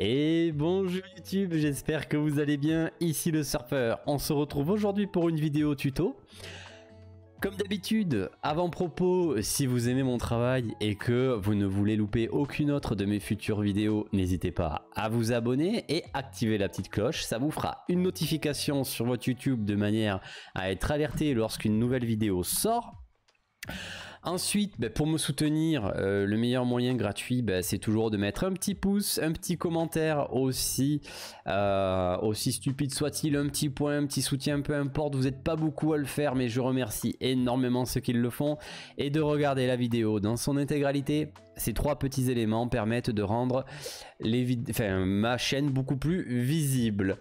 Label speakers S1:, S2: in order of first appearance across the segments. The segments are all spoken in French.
S1: Et bonjour YouTube, j'espère que vous allez bien, ici le surfeur. On se retrouve aujourd'hui pour une vidéo tuto. Comme d'habitude, avant-propos, si vous aimez mon travail et que vous ne voulez louper aucune autre de mes futures vidéos, n'hésitez pas à vous abonner et activer la petite cloche, ça vous fera une notification sur votre YouTube de manière à être alerté lorsqu'une nouvelle vidéo sort. Ensuite, ben, pour me soutenir, euh, le meilleur moyen gratuit, ben, c'est toujours de mettre un petit pouce, un petit commentaire aussi, euh, aussi stupide soit-il, un petit point, un petit soutien, peu importe, vous n'êtes pas beaucoup à le faire, mais je remercie énormément ceux qui le font, et de regarder la vidéo dans son intégralité. Ces trois petits éléments permettent de rendre ma chaîne beaucoup plus visible.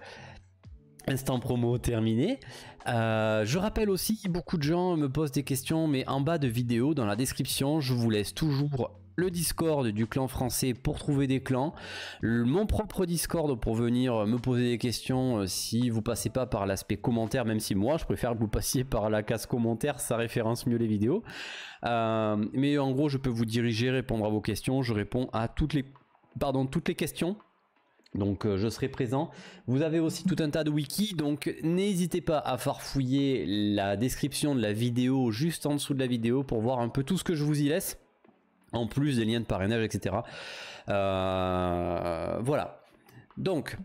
S1: Instant promo terminé. Euh, je rappelle aussi beaucoup de gens me posent des questions, mais en bas de vidéo, dans la description, je vous laisse toujours le Discord du clan français pour trouver des clans, mon propre Discord pour venir euh, me poser des questions euh, si vous passez pas par l'aspect commentaire, même si moi je préfère que vous passiez par la case commentaire, ça référence mieux les vidéos. mais en gros, je peux vous diriger, répondre à vos questions, je réponds à toutes les, pardon, toutes les questions donc euh, je serai présent. Vous avez aussi tout un tas de wikis, donc n'hésitez pas à farfouiller la description de la vidéo juste en dessous de la vidéo pour voir un peu tout ce que je vous y laisse, en plus des liens de parrainage, etc. Euh, voilà. Donc,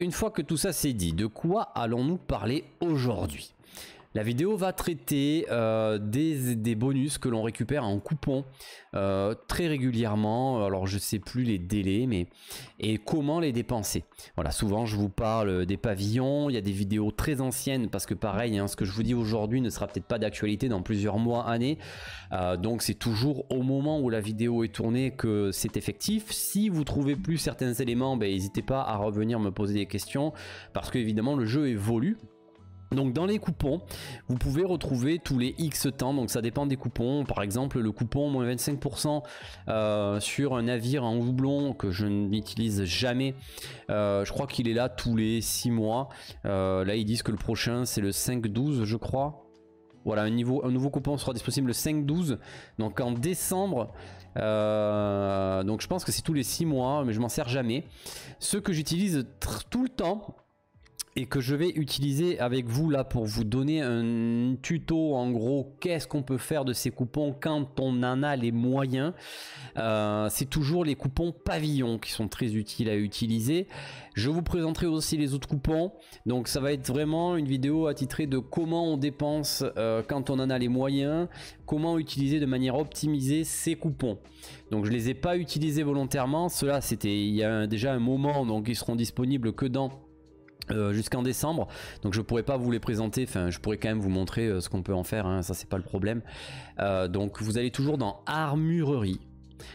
S1: une fois que tout ça c'est dit, de quoi allons-nous parler aujourd'hui la vidéo va traiter euh, des, bonus que l'on récupère en coupon euh, très régulièrement. Alors je sais plus les délais, mais et comment les dépenser. Voilà, souvent je vous parle des pavillons. Il y a des vidéos très anciennes parce que pareil, hein, ce que je vous dis aujourd'hui ne sera peut-être pas d'actualité dans plusieurs mois, années. Euh, donc c'est toujours au moment où la vidéo est tournée que c'est effectif. Si vous trouvez plus certains éléments, ben, n'hésitez pas à revenir me poser des questions parce que évidemment le jeu évolue. Donc dans les coupons, vous pouvez retrouver tous les X temps, donc ça dépend des coupons. Par exemple, le coupon moins 25% euh, sur un navire en houblon que je n'utilise jamais. Euh, je crois qu'il est là tous les 6 mois. Euh, là, ils disent que le prochain, c'est le 5-12, je crois. Voilà, un, nouveau coupon sera disponible le 5-12, donc en décembre. donc je pense que c'est tous les 6 mois, mais je m'en sers jamais. Ce que j'utilise tout le temps, et que je vais utiliser avec vous là pour vous donner un tuto en gros qu'est-ce qu'on peut faire de ces coupons quand on en a les moyens. Euh, c'est toujours les coupons pavillon qui sont très utiles à utiliser. Je vous présenterai aussi les autres coupons. Donc ça va être vraiment une vidéo attitrée de comment on dépense euh, quand on en a les moyens, comment utiliser de manière optimisée ces coupons. Donc je ne les ai pas utilisés volontairement, cela c'était il y a déjà un moment donc ils seront disponibles que dans euh, jusqu'en décembre donc je pourrais pas vous les présenter enfin je pourrais quand même vous montrer euh, ce qu'on peut en faire hein. ça c'est pas le problème euh, donc vous allez toujours dans armurerie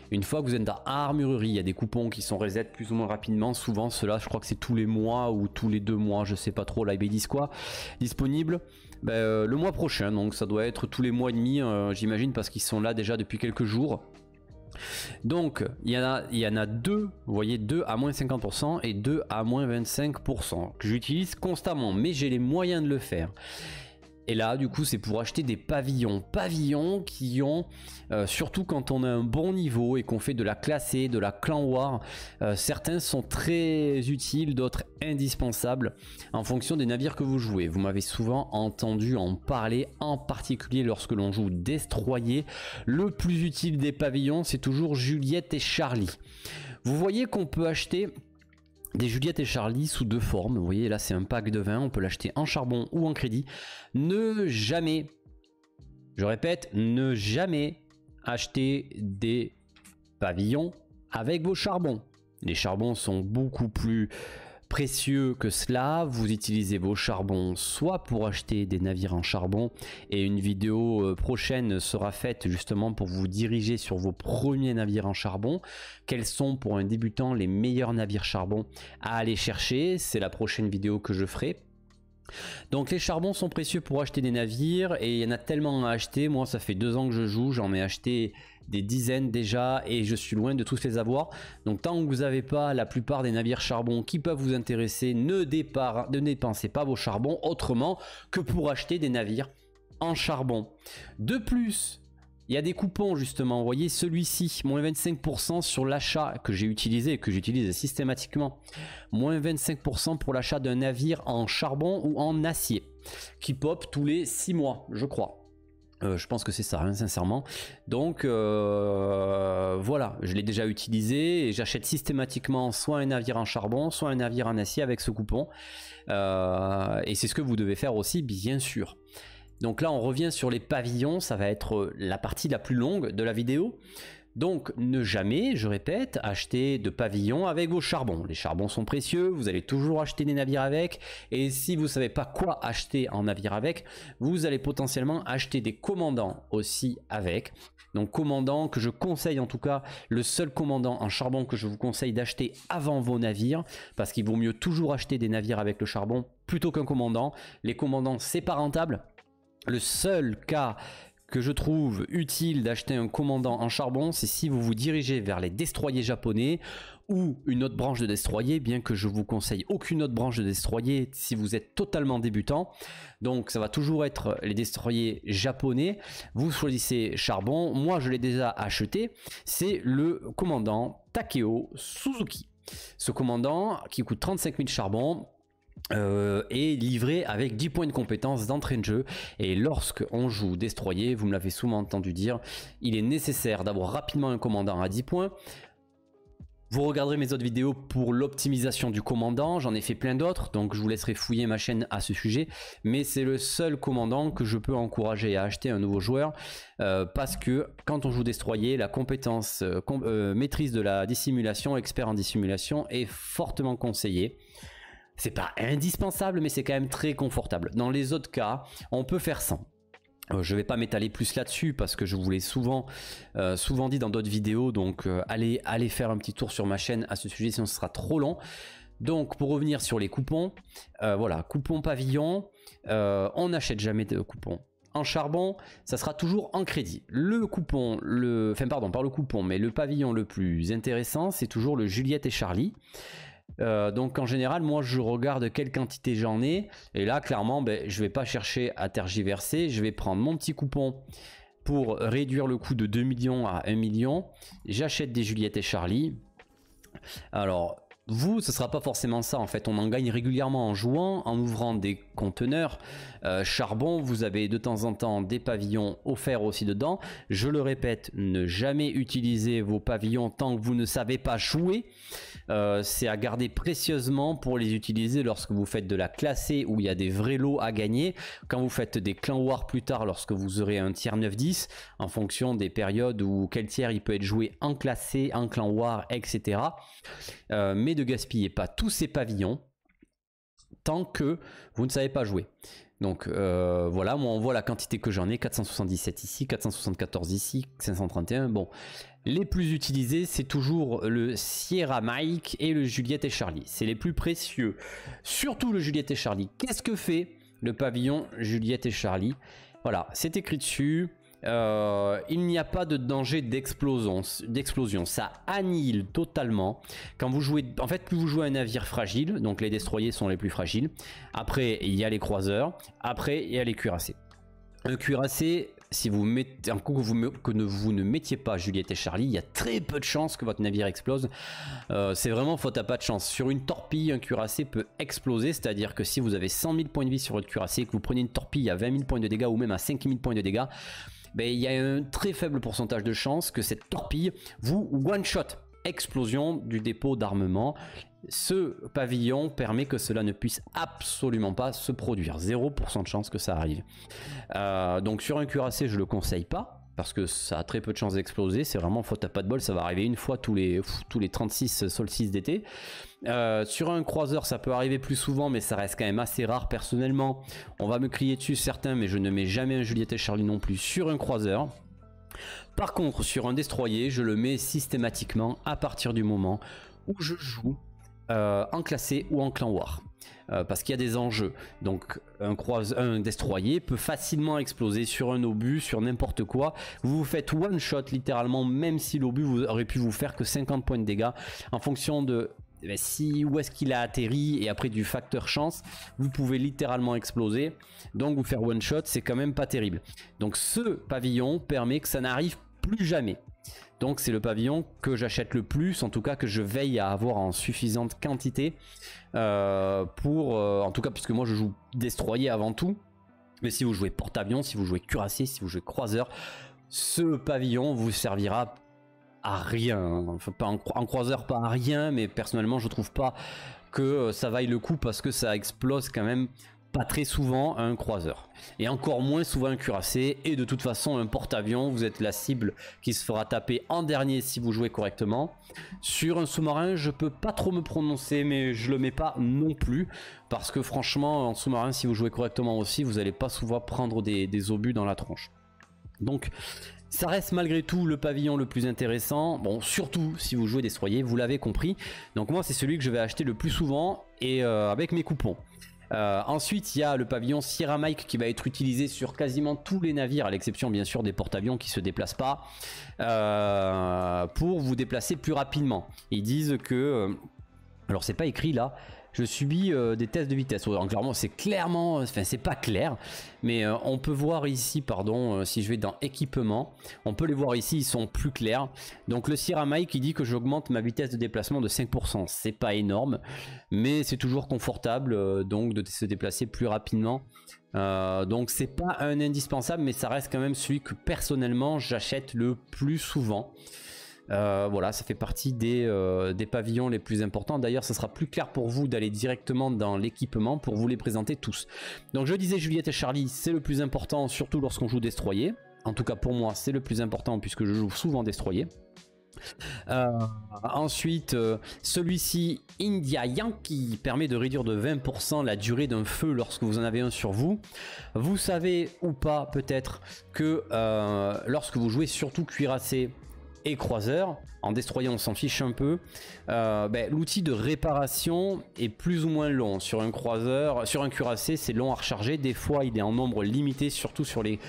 S1: une fois que vous êtes dans armurerie il y a des coupons qui sont reset plus ou moins rapidement souvent cela je crois que c'est tous les mois ou tous les deux mois je sais pas trop là dit quoi disponible ben, le mois prochain donc ça doit être tous les mois et demi j'imagine parce qu'ils sont là déjà depuis quelques jours donc, il y, en a, il y en a deux, vous voyez, deux à moins 50% et deux à moins 25% que j'utilise constamment, mais j'ai les moyens de le faire. Et là, du coup, c'est pour acheter des pavillons. Pavillons qui ont, euh, surtout quand on a un bon niveau et qu'on fait de la classée, e, de la clan war, euh, certains sont très utiles, d'autres indispensables en fonction des navires que vous jouez. Vous m'avez souvent entendu en parler, en particulier lorsque l'on joue destroyer. Le plus utile des pavillons, c'est toujours Juliette et Charlie. Vous voyez qu'on peut acheter des Juliette et Charlie sous deux formes. Vous voyez, là c'est un pack de vin, on peut l'acheter en charbon ou en crédit. Ne jamais, je répète, ne jamais acheter des pavillons avec vos charbons. Les charbons sont beaucoup plus précieux que cela, vous utilisez vos charbons soit pour acheter des navires en charbon et une vidéo euh, prochaine sera faite justement pour vous diriger sur vos premiers navires en charbon. Quels sont pour un débutant les meilleurs navires charbon à aller chercher C'est la prochaine vidéo que je ferai donc les charbons sont précieux pour acheter des navires et il y en a tellement à acheter. Moi ça fait deux ans que je joue, j'en ai acheté des dizaines déjà et je suis loin de tous les avoir. Donc tant que vous n'avez pas la plupart des navires charbon qui peuvent vous intéresser, ne, dépensez pas vos charbons autrement que pour acheter des navires en charbon. De plus, il y a des coupons justement, vous voyez celui-ci, moins 25% sur l'achat que j'ai utilisé, que j'utilise systématiquement. Moins 25% pour l'achat d'un navire en charbon ou en acier, qui pop tous les 6 mois, je crois. Euh, je pense que c'est ça, hein, sincèrement. Donc euh, voilà, je l'ai déjà utilisé et j'achète systématiquement soit un navire en charbon, soit un navire en acier avec ce coupon. Euh, et c'est ce que vous devez faire aussi, bien sûr. Donc là, on revient sur les pavillons, ça va être la partie la plus longue de la vidéo. Donc ne jamais, je répète, acheter de pavillons avec vos charbons. Les charbons sont précieux, vous allez toujours acheter des navires avec, et si vous ne savez pas quoi acheter en navire avec, vous allez potentiellement acheter des commandants aussi avec. Donc commandant que je conseille en tout cas, le seul commandant en charbon que je vous conseille d'acheter avant vos navires, parce qu'il vaut mieux toujours acheter des navires avec le charbon plutôt qu'un commandant. Les commandants, c'est pas rentable. Le seul cas que je trouve utile d'acheter un commandant en charbon, c'est si vous vous dirigez vers les destroyers japonais ou une autre branche de destroyer, bien que je vous conseille aucune autre branche de destroyer si vous êtes totalement débutant. Donc ça va toujours être les destroyers japonais. Vous choisissez charbon, moi je l'ai déjà acheté, c'est le commandant Takeo Suzuki. Ce commandant qui coûte 35 000 charbon, est euh, et livré avec 10 points de compétence d'entrée de jeu. Et lorsque on joue destroyer, vous me l'avez souvent entendu dire, il est nécessaire d'avoir rapidement un commandant à 10 points. Vous regarderez mes autres vidéos pour l'optimisation du commandant, j'en ai fait plein d'autres, donc je vous laisserai fouiller ma chaîne à ce sujet, mais c'est le seul commandant que je peux encourager à acheter un nouveau joueur, euh, parce que quand on joue destroyer, la compétence euh, maîtrise de la dissimulation, expert en dissimulation, est fortement conseillée. C'est pas indispensable, mais c'est quand même très confortable. Dans les autres cas, on peut faire sans. Euh, je ne vais pas m'étaler plus là-dessus parce que je vous l'ai souvent, euh, souvent dit dans d'autres vidéos, donc euh, allez, allez faire un petit tour sur ma chaîne à ce sujet sinon ce sera trop long. Donc pour revenir sur les coupons, voilà, coupon pavillon, on n'achète jamais de coupons en charbon, ça sera toujours en crédit. Le coupon, le, enfin pardon, par le coupon, mais le pavillon le plus intéressant, c'est toujours le Juliette et Charlie. Euh, donc en général, moi je regarde quelle quantité j'en ai. Et là, clairement, ben, je vais pas chercher à tergiverser. Je vais prendre mon petit coupon pour réduire le coût de 2 millions à 1 million. J'achète des Juliette et Charlie. Alors, vous, ce sera pas forcément ça en fait. On en gagne régulièrement en jouant, en ouvrant des conteneurs euh, charbon. Vous avez de temps en temps des pavillons offerts aussi dedans. Je le répète, ne jamais utiliser vos pavillons tant que vous ne savez pas jouer. Euh, c'est à garder précieusement pour les utiliser lorsque vous faites de la classée où il y a des vrais lots à gagner. Quand vous faites des clans war plus tard, lorsque vous aurez un tiers 9-10, en fonction des périodes où quel tiers il peut être joué en classé, en clan war, etc. Euh, mais ne gaspiller pas tous ces pavillons tant que vous ne savez pas jouer. Donc euh, voilà, moi on voit la quantité que j'en ai, 477 ici, 474 ici, 531. Bon, les plus utilisés, c'est toujours le Sierra Mike et le Juliette et Charlie. C'est les plus précieux. Surtout le Juliette et Charlie. Qu'est-ce que fait le pavillon Juliette et Charlie Voilà, c'est écrit dessus. Euh, il n'y a pas de danger d'explosion. D'explosion, ça annihile totalement. Quand vous jouez, en fait, plus vous jouez un navire fragile, donc les destroyers sont les plus fragiles. Après, il y a les croiseurs. Après, il y a les cuirassés. Un cuirassé, si vous mettez un coup que vous, ne, vous ne mettiez pas Juliette et Charlie, il y a très peu de chances que votre navire explose. Euh, c'est vraiment faute à pas de chance. Sur une torpille, un cuirassé peut exploser, c'est-à-dire que si vous avez 100 000 points de vie sur votre cuirassé, que vous prenez une torpille à 20 000 points de dégâts ou même à 5 000 points de dégâts, il y a un très faible pourcentage de chances que cette torpille vous one-shot. Explosion du dépôt d'armement. Ce pavillon permet que cela ne puisse absolument pas se produire. 0% de chance que ça arrive. Euh, donc sur un cuirassé, je ne le conseille pas parce que ça a très peu de chances d'exploser. C'est vraiment faute à pas de bol, ça va arriver une fois tous les, tous les 36 6 d'été. Euh, sur un croiseur, ça peut arriver plus souvent, mais ça reste quand même assez rare personnellement. On va me crier dessus, certains, mais je ne mets jamais un Juliette et Charlie non plus sur un croiseur. Par contre, sur un destroyer, je le mets systématiquement à partir du moment où je joue euh, en classé ou en clan war. Euh, parce qu'il y a des enjeux. Donc un, destroyer peut facilement exploser sur un obus, sur n'importe quoi. Vous vous faites one shot littéralement, même si l'obus vous aurait pu vous faire que 50 points de dégâts. En fonction de eh ben, si où est-ce qu'il a atterri et après du facteur chance, vous pouvez littéralement exploser. Donc vous faire one shot, c'est quand même pas terrible. Donc ce pavillon permet que ça n'arrive plus jamais. Donc c'est le pavillon que j'achète le plus, en tout cas que je veille à avoir en suffisante quantité euh, pour, euh, en tout cas puisque moi je joue destroyer avant tout. Mais si vous jouez porte-avions, si vous jouez cuirassé, si vous jouez croiseur, ce pavillon vous servira à rien. Enfin, pas en, croiseur, pas à rien, mais personnellement, je trouve pas que euh, ça vaille le coup parce que ça explose quand même pas très souvent un croiseur. Et encore moins souvent un cuirassé. Et de toute façon, un porte-avions, vous êtes la cible qui se fera taper en dernier si vous jouez correctement. Sur un sous-marin, je peux pas trop me prononcer, mais je le mets pas non plus. Parce que franchement, en sous-marin, si vous jouez correctement aussi, vous n'allez pas souvent prendre des, obus dans la tronche. Donc, ça reste malgré tout le pavillon le plus intéressant. Bon, surtout si vous jouez des soyers, vous l'avez compris. Donc moi, c'est celui que je vais acheter le plus souvent et euh, avec mes coupons. Euh, ensuite, il y a le pavillon Sierra Mike qui va être utilisé sur quasiment tous les navires, à l'exception bien sûr des porte-avions qui se déplacent pas, euh, pour vous déplacer plus rapidement. Ils disent que... Euh, alors c'est pas écrit là, je subis euh, des tests de vitesse. clairement, c'est clairement, euh, enfin, c'est pas clair, mais euh, on peut voir ici, pardon, si je vais dans équipement, on peut les voir ici, ils sont plus clairs. Donc, le Siramai qui dit que j'augmente ma vitesse de déplacement de 5%, c'est pas énorme, mais c'est toujours confortable, donc, de se déplacer plus rapidement. donc, c'est pas un indispensable, mais ça reste quand même celui que personnellement j'achète le plus souvent. Euh, voilà, ça fait partie euh, des, pavillons les plus importants. D'ailleurs, ça sera plus clair pour vous d'aller directement dans l'équipement pour vous les présenter tous. Donc je disais Juliette et Charlie, c'est le plus important, surtout lorsqu'on joue Destroyer. En tout cas pour moi, c'est le plus important puisque je joue souvent Destroyer. Euh, ensuite, celui-ci, India Yankee, permet de réduire de 20% la durée d'un feu lorsque vous en avez un sur vous. Vous savez ou pas peut-être que lorsque vous jouez surtout cuirassé, et croiseur en destroyer on s'en fiche un peu, euh, ben, l'outil de réparation est plus ou moins long. Sur un croiseur, sur un cuirassé, c'est long à recharger. Des fois, il est en nombre limité, surtout sur les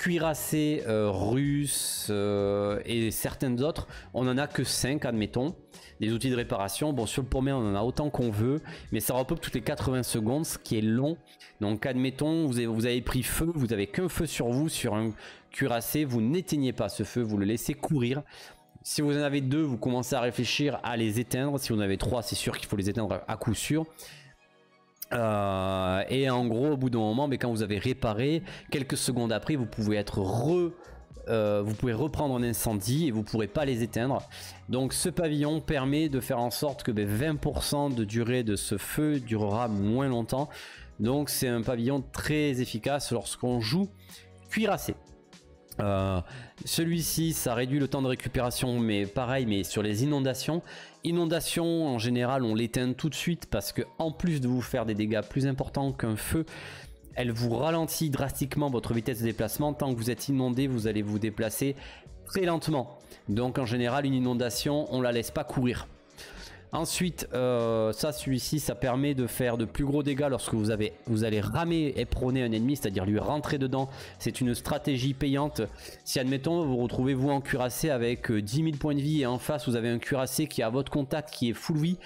S1: cuirassés euh, russes euh, et certaines autres, on en a que 5 admettons. Des outils de réparation, bon sur le premier on en a autant qu'on veut, mais ça repop toutes les 80 secondes, ce qui est long. Donc admettons, vous avez, vous avez pris feu, vous avez qu'un feu sur vous, sur un cuirassé, vous n'éteignez pas ce feu, vous le laissez courir. Si vous en avez deux, vous commencez à réfléchir à les éteindre. Si vous en avez trois, c'est sûr qu'il faut les éteindre à coup sûr. Euh, et en gros, au bout d'un moment, mais quand vous avez réparé, quelques secondes après, vous pouvez être re, euh, vous pouvez reprendre un incendie et vous pourrez pas les éteindre. Donc, ce pavillon permet de faire en sorte que 20% ben, de durée de ce feu durera moins longtemps. Donc, c'est un pavillon très efficace lorsqu'on joue cuirassé. Euh, celui-ci, ça réduit le temps de récupération, mais pareil, mais sur les inondations. Inondation, en général, on l'éteint tout de suite parce que en plus de vous faire des dégâts plus importants qu'un feu, elle vous ralentit drastiquement votre vitesse de déplacement. Tant que vous êtes inondé, vous allez vous déplacer très lentement. Donc en général, une inondation, on la laisse pas courir. Ensuite, euh, ça, celui-ci, ça permet de faire de plus gros dégâts lorsque vous, avez, vous allez ramer et prôner un ennemi, c'est-à-dire lui rentrer dedans. C'est une stratégie payante. Si, admettons, vous retrouvez vous en cuirassé avec 10 euh, 000 points de vie et en face, vous avez un cuirassé qui est à votre contact, qui est full vie,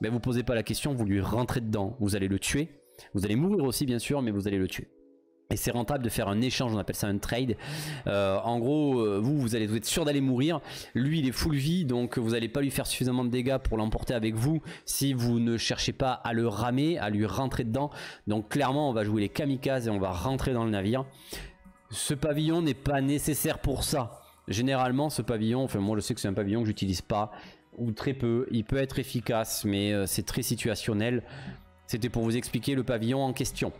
S1: mais ben, vous posez pas la question, vous lui rentrez dedans. Vous allez le tuer. Vous allez mourir aussi, bien sûr, mais vous allez le tuer et c'est rentable de faire un échange, on appelle ça un trade. Euh, en gros, euh, vous, vous allez être sûr d'aller mourir. Lui, il est full vie, donc vous n'allez pas lui faire suffisamment de dégâts pour l'emporter avec vous si vous ne cherchez pas à le ramer, à lui rentrer dedans. Donc clairement, on va jouer les kamikazes et on va rentrer dans le navire. Ce pavillon n'est pas nécessaire pour ça. Généralement, ce pavillon, enfin moi je sais que c'est un pavillon que j'utilise pas, ou très peu. Il peut être efficace, mais euh, c'est très situationnel. C'était pour vous expliquer le pavillon en question.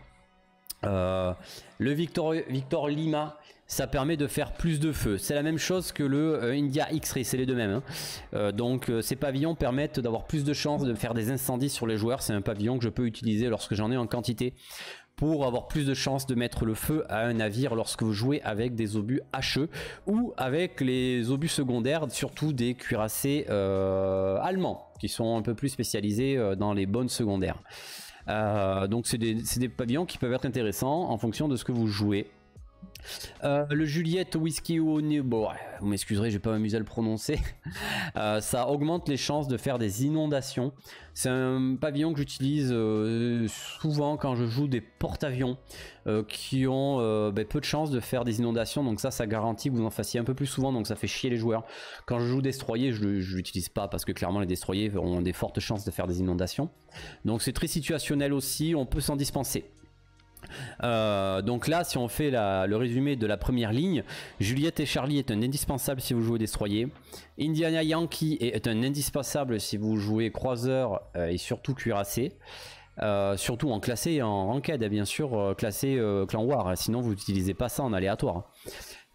S1: Euh, le Victor, Lima, ça permet de faire plus de feu. C'est la même chose que le euh, India X-Ray, c'est les deux mêmes. Hein. Euh, donc ces pavillons permettent d'avoir plus de chances de faire des incendies sur les joueurs. C'est un pavillon que je peux utiliser lorsque j'en ai en quantité pour avoir plus de chances de mettre le feu à un navire lorsque vous jouez avec des obus HE ou avec les obus secondaires, surtout des cuirassés allemands qui sont un peu plus spécialisés dans les bonnes secondaires. Euh, donc c'est des, des, pavillons qui peuvent être intéressants en fonction de ce que vous jouez. Euh, le Juliette Whisky au bon, vous m'excuserez, je vais pas m'amuser à le prononcer. Euh, ça augmente les chances de faire des inondations. C'est un pavillon que j'utilise euh, souvent quand je joue des porte-avions qui ont ben, peu de chances de faire des inondations. Donc ça, ça garantit que vous en fassiez un peu plus souvent. Donc ça fait chier les joueurs. Quand je joue destroyer, je, ne l'utilise pas parce que clairement les destroyers ont des fortes chances de faire des inondations. Donc c'est très situationnel aussi. On peut s'en dispenser. Euh, donc là, si on fait le résumé de la première ligne, Juliette et Charlie est un indispensable si vous jouez destroyer. Indiana Yankee est un indispensable si vous jouez croiseur euh, et surtout cuirassé. Euh, surtout en classé et en ranked, bien sûr, classé clan war. Sinon, vous n'utilisez pas ça en aléatoire.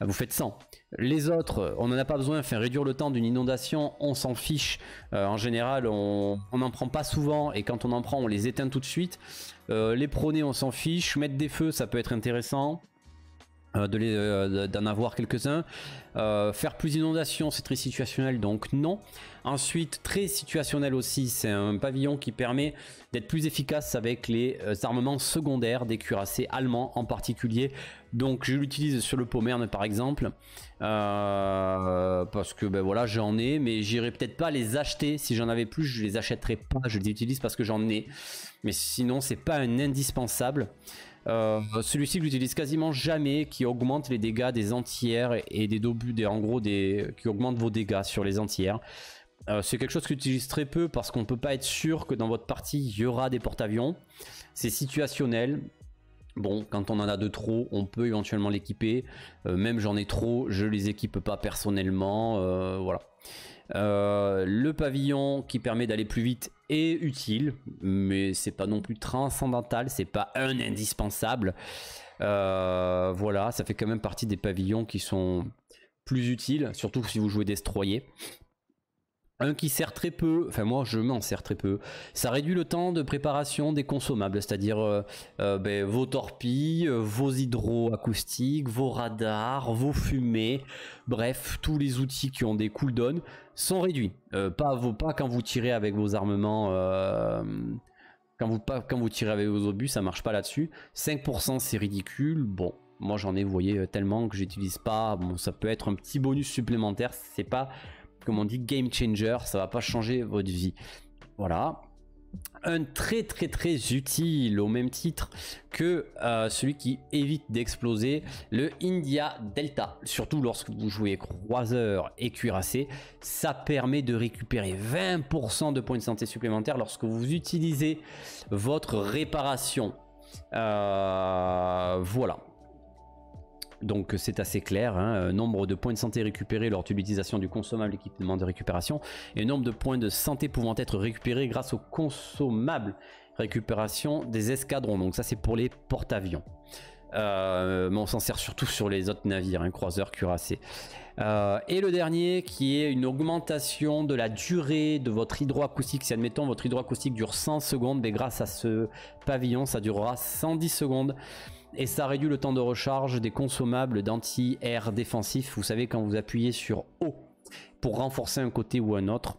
S1: Ah, vous faites 100. Les autres, on n'en a pas besoin, faire réduire le temps d'une inondation, on s'en fiche. Euh, en général, on n'en prend pas souvent et quand on en prend, on les éteint tout de suite. Euh, les prôner, on s'en fiche. Mettre des feux, ça peut être intéressant. Euh, euh, d'en avoir quelques-uns. Euh, faire plus d'inondations, c'est très situationnel, donc non. Ensuite, très situationnel aussi, c'est un pavillon qui permet d'être plus efficace avec les armements secondaires des cuirassés allemands en particulier. Donc je l'utilise sur le Pomerne par exemple, parce que ben voilà j'en ai, mais j'irai peut-être pas les acheter. Si j'en avais plus, je les achèterais pas, je les utilise parce que j'en ai. Mais sinon, c'est pas un indispensable. Euh, celui-ci que j'utilise quasiment jamais, qui augmente les dégâts des entières et des dobus, des, en gros, des, qui augmente vos dégâts sur les entières. Euh, c'est quelque chose que j'utilise très peu parce qu'on ne peut pas être sûr que dans votre partie il y aura des porte-avions. C'est situationnel. Bon, quand on en a de trop, on peut éventuellement l'équiper. Euh, même j'en ai trop, je les équipe pas personnellement. voilà. le pavillon qui permet d'aller plus vite utile, mais c'est pas non plus transcendantal, c'est pas un indispensable. Euh, voilà, ça fait quand même partie des pavillons qui sont plus utiles, surtout si vous jouez destroyer. Un qui sert très peu, enfin moi je m'en sers très peu, ça réduit le temps de préparation des consommables, c'est-à-dire euh, euh, ben, vos torpilles, euh, vos hydroacoustiques, vos radars, vos fumées, bref, tous les outils qui ont des cooldowns sont réduits. pas, vos, pas quand vous tirez avec vos armements, quand, vous, pas, vous tirez avec vos obus, ça marche pas là-dessus. 5% c'est ridicule, bon, moi j'en ai, vous voyez, tellement que j'utilise pas, bon ça peut être un petit bonus supplémentaire, c'est pas on dit, game changer, ça va pas changer votre vie. Voilà, un très très très utile au même titre que euh, celui qui évite d'exploser le India Delta surtout lorsque vous jouez croiseur et cuirassé ça permet de récupérer 20% de points de santé supplémentaires lorsque vous utilisez votre réparation euh, voilà donc euh, c'est assez clair, hein. euh, nombre de points de santé récupérés lors de l'utilisation du consommable équipement de récupération et nombre de points de santé pouvant être récupérés grâce au consommable récupération des escadrons. Donc ça c'est pour les porte-avions. Euh, mais on s'en sert surtout sur les autres navires, hein, croiseurs, cuirassés. et le dernier qui est une augmentation de la durée de votre hydroacoustique. Si admettons votre hydroacoustique dure 100 secondes, mais grâce à ce pavillon ça durera 110 secondes et ça réduit le temps de recharge des consommables d'anti-air défensif. Vous savez, quand vous appuyez sur O pour renforcer un côté ou un autre.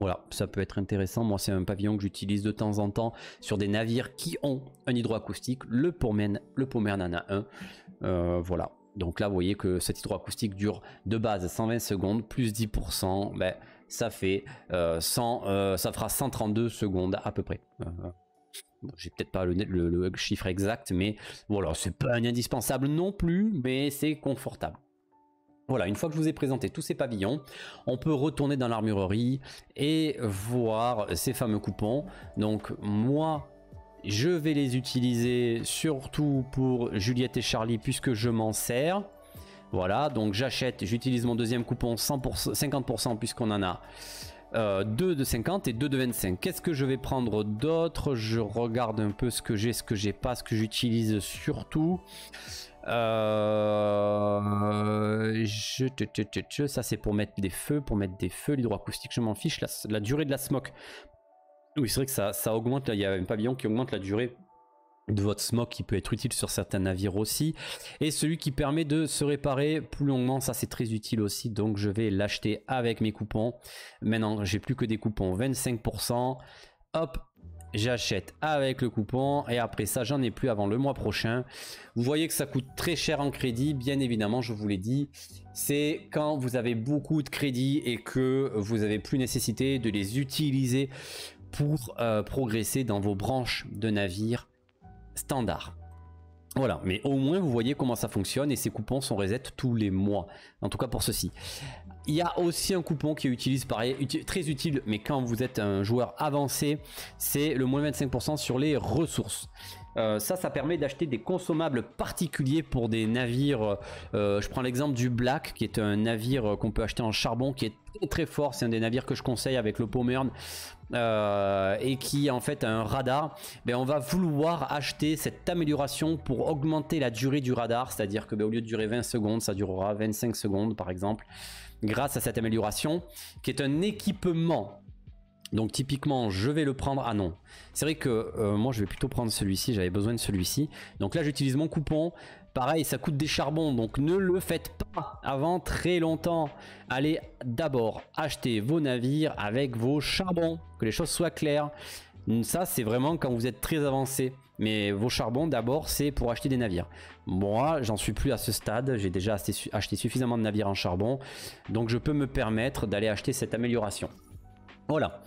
S1: Voilà, ça peut être intéressant. Moi, c'est un pavillon que j'utilise de temps en temps sur des navires qui ont un hydroacoustique. Le pourmen le pomer en euh, voilà. Donc là, vous voyez que cet hydroacoustique dure de base 120 secondes, plus 10%. Ben, ça fait 100, euh, euh, ça fera 132 secondes à peu près j'ai peut-être pas le, chiffre exact, mais voilà, c'est pas un indispensable non plus, mais c'est confortable. Voilà, une fois que je vous ai présenté tous ces pavillons, on peut retourner dans l'armurerie et voir ces fameux coupons. Donc moi, je vais les utiliser surtout pour Juliette et Charlie puisque je m'en sers. Voilà, donc j'achète, j'utilise mon deuxième coupon 50% puisqu'on en a 2 euh, de 50 et 2 de 25. Qu'est-ce que je vais prendre d'autre Je regarde un peu ce que j'ai, ce que j'ai pas, ce que j'utilise surtout. Euh, je, ça c'est pour mettre des feux, pour mettre des feux, l'hydroacoustique, je m'en fiche. La, durée de la smoke. Oui, c'est vrai que ça, ça augmente, il y a un pavillon qui augmente la durée de votre smoke qui peut être utile sur certains navires aussi et celui qui permet de se réparer plus longuement ça c'est très utile aussi donc je vais l'acheter avec mes coupons maintenant j'ai plus que des coupons 25% hop j'achète avec le coupon et après ça j'en ai plus avant le mois prochain vous voyez que ça coûte très cher en crédit bien évidemment je vous l'ai dit c'est quand vous avez beaucoup de crédits et que vous n'avez plus nécessité de les utiliser pour euh, progresser dans vos branches de navires standard. Voilà, mais au moins vous voyez comment ça fonctionne et ces coupons sont reset tous les mois, en tout cas pour ceci. Il y a aussi un coupon qui est pareil, très utile, mais quand vous êtes un joueur avancé, c'est le moins 25% sur les ressources. Euh, ça, ça permet d'acheter des consommables particuliers pour des navires. Euh, euh, je prends l'exemple du Black, qui est un navire qu'on peut acheter en charbon, qui est très fort. C'est un des navires que je conseille avec le Pomerne. et qui en fait a un radar, ben, on va vouloir acheter cette amélioration pour augmenter la durée du radar, c'est-à-dire que ben, au lieu de durer 20 secondes, ça durera 25 secondes par exemple, grâce à cette amélioration qui est un équipement donc typiquement, je vais le prendre. Ah non, c'est vrai que euh, moi je vais plutôt prendre celui-ci, j'avais besoin de celui-ci. Donc là j'utilise mon coupon. Pareil, ça coûte des charbons, donc ne le faites pas avant très longtemps. Allez d'abord acheter vos navires avec vos charbons, que les choses soient claires. Ça c'est vraiment quand vous êtes très avancé. Mais vos charbons d'abord c'est pour acheter des navires. Moi j'en suis plus à ce stade, j'ai déjà acheté suffisamment de navires en charbon. Donc je peux me permettre d'aller acheter cette amélioration. Voilà.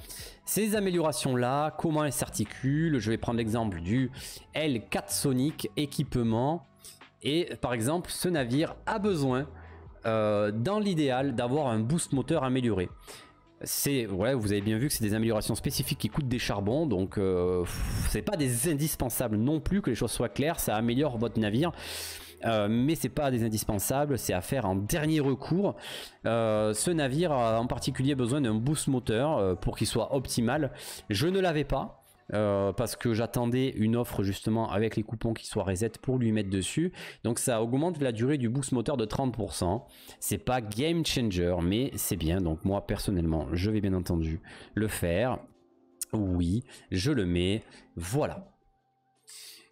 S1: Ces améliorations-là, comment elles s'articulent Je vais prendre l'exemple du L4 Sonic équipement. Et par exemple, ce navire a besoin, euh, dans l'idéal, d'avoir un boost moteur amélioré. C'est, ouais, vous avez bien vu que c'est des améliorations spécifiques qui coûtent des charbons, donc euh, c'est pas des indispensables non plus que les choses soient claires, ça améliore votre navire. Mais euh, mais c'est pas des indispensables, c'est à faire en dernier recours. Euh, ce navire a en particulier besoin d'un boost moteur euh, pour qu'il soit optimal. Je ne l'avais pas, parce que j'attendais une offre justement avec les coupons qui soient reset pour lui mettre dessus. Donc ça augmente la durée du boost moteur de 30%. C'est pas game changer, mais c'est bien. Donc moi personnellement, je vais bien entendu le faire. Oui, je le mets. Voilà.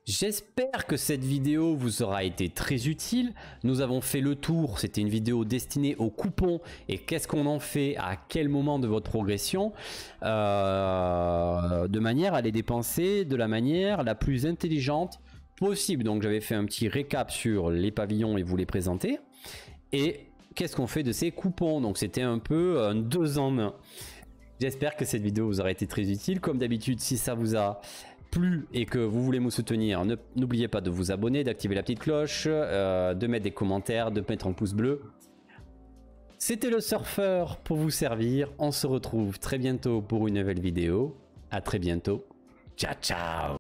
S1: J'espère que cette vidéo vous aura été très utile. Nous avons fait le tour, c'était une vidéo destinée aux coupons et qu'est-ce qu'on en fait à quel moment de votre progression euh, de manière à les dépenser de la manière la plus intelligente possible. Donc j'avais fait un petit récap sur les pavillons et vous les présenter. Et qu'est-ce qu'on fait de ces coupons Donc c'était un peu un deux en un. J'espère que cette vidéo vous aura été très utile. Comme d'habitude, si ça vous a plu et que vous voulez me soutenir, n'oubliez pas de vous abonner, d'activer la petite cloche, euh, de mettre des commentaires, de mettre un pouce bleu. C'était le surfeur pour vous servir. On se retrouve très bientôt pour une nouvelle vidéo. A très bientôt. Ciao ciao